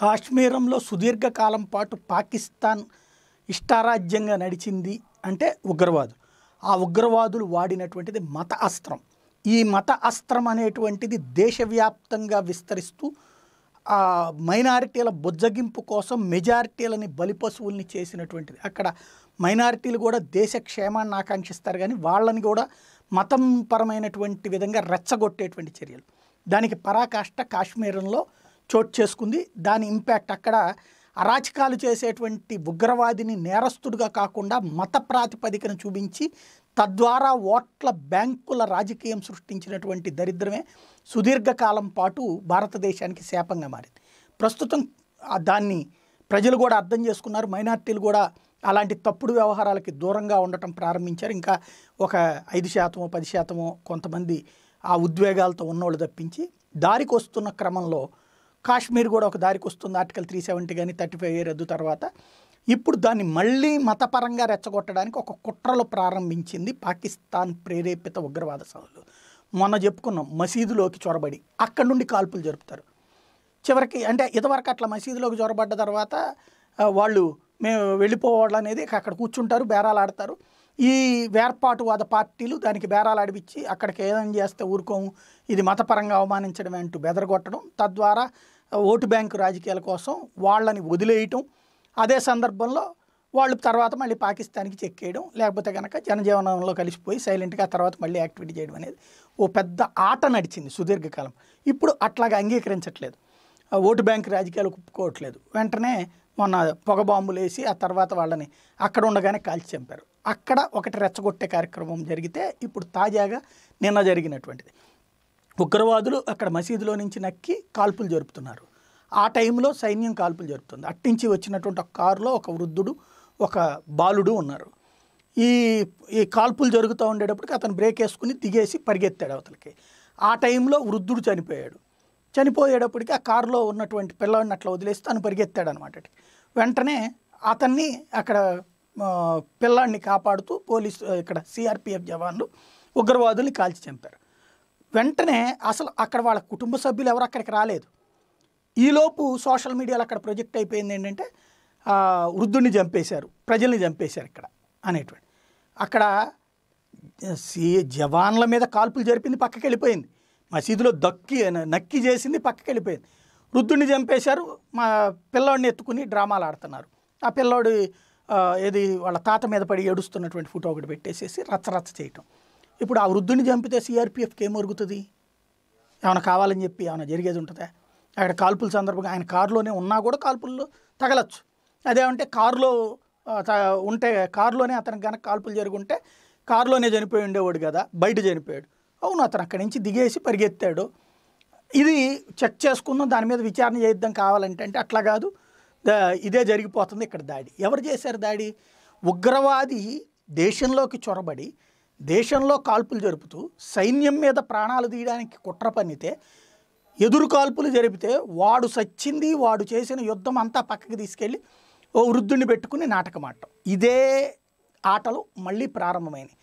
కాశ్మీరంలో సుదీర్ఘకాలం పాటు పాకిస్తాన్ ఇష్టారాజ్యంగా నడిచింది అంటే ఉగ్రవాదు ఆ ఉగ్రవాదులు వాడినటువంటిది మత అస్త్రం ఈ మత అస్త్రం అనేటువంటిది దేశవ్యాప్తంగా విస్తరిస్తూ ఆ మైనారిటీల బుజ్జగింపు కోసం మెజారిటీలని బలిపశువుల్ని చేసినటువంటిది అక్కడ మైనారిటీలు కూడా దేశ క్షేమాన్ని ఆకాంక్షిస్తారు కానీ వాళ్ళని కూడా మతం పరమైనటువంటి విధంగా రెచ్చగొట్టేటువంటి చర్యలు దానికి పరాకాష్ట కాశ్మీరంలో చోటు చేసుకుంది దాని ఇంపాక్ట్ అక్కడ అరాచకాలు చేసేటువంటి ఉగ్రవాదిని నేరస్తుడిగా కాకుండా మత ప్రాతిపదికను చూపించి తద్వారా ఓట్ల బ్యాంకుల రాజకీయం సృష్టించినటువంటి దరిద్రమే సుదీర్ఘకాలం పాటు భారతదేశానికి శాపంగా మారింది ప్రస్తుతం దాన్ని ప్రజలు కూడా అర్థం చేసుకున్నారు మైనార్టీలు కూడా అలాంటి తప్పుడు వ్యవహారాలకి దూరంగా ఉండటం ప్రారంభించారు ఇంకా ఒక ఐదు శాతమో పది శాతమో కొంతమంది ఆ ఉద్వేగాలతో ఉన్నోళ్ళు తప్పించి దారికి వస్తున్న క్రమంలో కాశ్మీర్ కూడా ఒక దారికి వస్తుంది ఆర్టికల్ త్రీ సెవెంటీ కానీ థర్టీ ఫైవ్ ఇయర్ రద్దు తర్వాత ఇప్పుడు దాన్ని మళ్ళీ మతపరంగా రెచ్చగొట్టడానికి ఒక కుట్రలు ప్రారంభించింది పాకిస్తాన్ ప్రేరేపిత ఉగ్రవాద సభలు మొన్న చెప్పుకున్నాం మసీదులోకి చొరబడి అక్కడి నుండి కాల్పులు జరుపుతారు చివరికి అంటే ఇదివరకు అట్లా మసీదులోకి చొరబడ్డ తర్వాత వాళ్ళు మేము వెళ్ళిపోవాలి అనేది అక్కడ కూర్చుంటారు బేరాలు ఆడతారు ఈ వేర్పాటువాద పార్టీలు దానికి బేరాలు అడిపించి అక్కడికి ఏదైనా చేస్తే ఊరుకోము ఇది మతపరంగా అవమానించడం అంటూ బెదరగొట్టడం తద్వారా ఓటు బ్యాంకు రాజకీయాల కోసం వాళ్ళని వదిలేయటం అదే సందర్భంలో వాళ్ళు తర్వాత మళ్ళీ పాకిస్తాన్కి చెక్కేయడం లేకపోతే కనుక జనజీవనంలో కలిసిపోయి సైలెంట్గా తర్వాత మళ్ళీ యాక్టివిటీ చేయడం అనేది ఓ పెద్ద ఆట నడిచింది సుదీర్ఘకాలం ఇప్పుడు అట్లాగా అంగీకరించట్లేదు ఓటు బ్యాంకు రాజకీయాలు ఒప్పుకోవట్లేదు వెంటనే మొన్న పొగబాంబులు వేసి ఆ తర్వాత వాళ్ళని అక్కడ ఉండగానే కాల్చి చంపారు అక్కడ ఒకటి రెచ్చగొట్టే కార్యక్రమం జరిగితే ఇప్పుడు తాజాగా నిన్న జరిగినటువంటిది ఉగ్రవాదులు అక్కడ మసీదులో నుంచి నక్కి కాల్పులు జరుపుతున్నారు ఆ టైంలో సైన్యం కాల్పులు జరుపుతుంది అట్టించి వచ్చినటువంటి ఒక కారులో ఒక వృద్ధుడు ఒక బాలుడు ఉన్నారు ఈ ఈ కాల్పులు జరుగుతూ ఉండేటప్పటికి అతను బ్రేక్ వేసుకుని దిగేసి పరిగెత్తాడు అవతలకి ఆ టైంలో వృద్ధుడు చనిపోయాడు చనిపోయేటప్పటికి ఆ కారులో ఉన్నటువంటి పిల్లవాడిని అట్లా వదిలేసి తను పరిగెత్తాడు అనమాట వెంటనే అతన్ని అక్కడ పిల్లాడిని కాపాడుతూ పోలీసు ఇక్కడ సిఆర్పిఎఫ్ జవాన్లు ఉగ్రవాదుల్ని కాల్చి చంపారు వెంటనే అసలు అక్కడ వాళ్ళ కుటుంబ సభ్యులు ఎవరు అక్కడికి రాలేదు ఈలోపు సోషల్ మీడియాలో అక్కడ ప్రొజెక్ట్ అయిపోయింది ఏంటంటే వృద్ధుడిని చంపేశారు ప్రజల్ని చంపేశారు ఇక్కడ అనేటువంటి అక్కడ సి జవాన్ల మీద కాల్పులు జరిపింది పక్కకి వెళ్ళిపోయింది మసీదులో దక్కి నక్కి చేసింది పక్కకి వెళ్ళిపోయింది వృద్ధుడిని చంపేశారు మా పిల్లోడిని ఎత్తుకుని డ్రామాలు ఆడుతున్నారు ఆ పిల్లోడి ఏది వాళ్ళ తాత మీద పడి ఏడుస్తున్నటువంటి ఫోటో ఒకటి పెట్టేసేసి రచ్చరచ్చ చేయటం ఇప్పుడు ఆ వృద్ధుని చంపితే సిఆర్పిఎఫ్కి ఏం ఒరుగుతుంది ఏమైనా కావాలని చెప్పి ఏమైనా జరిగేది ఉంటుందా అక్కడ కాల్పుల సందర్భంగా ఆయన కారులోనే ఉన్నా కూడా కాల్పుల్లో తగలచ్చు అదేమంటే కారులో ఉంటే కారులోనే అతనికి కనుక కాల్పులు జరుగుంటే కారులోనే చనిపోయి ఉండేవాడు కదా బయట చనిపోయాడు అవును అతను అక్కడి నుంచి దిగేసి పరిగెత్తాడు ఇది చెక్ చేసుకుందాం దాని మీద విచారణ చేద్దాం కావాలంటే అంటే అట్లా కాదు ఇదే జరిగిపోతుంది ఇక్కడ దాడి ఎవరు చేశారు దాడి ఉగ్రవాది దేశంలోకి చొరబడి దేశంలో కాల్పులు జరుపుతూ సైన్యం మీద ప్రాణాలు తీయడానికి కుట్ర పన్నితే ఎదురు కాల్పులు జరిపితే వాడు సచ్చింది వాడు చేసిన యుద్ధం అంతా పక్కకి తీసుకెళ్ళి ఓ వృద్ధుని పెట్టుకుని నాటకం ఆడటం ఇదే ఆటలు మళ్ళీ ప్రారంభమైనవి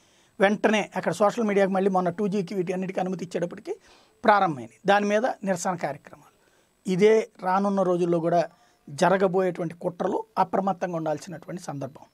వెంటనే అక్కడ సోషల్ మీడియాకి మళ్ళీ మొన్న టూ జీకి వీటి అన్నిటికీ అనుమతి ఇచ్చేటప్పటికి ప్రారంభమైనవి దాని మీద నిరసన కార్యక్రమాలు ఇదే రానున్న రోజుల్లో కూడా జరగబోయేటువంటి కుట్రలు అప్రమత్తంగా ఉండాల్సినటువంటి సందర్భం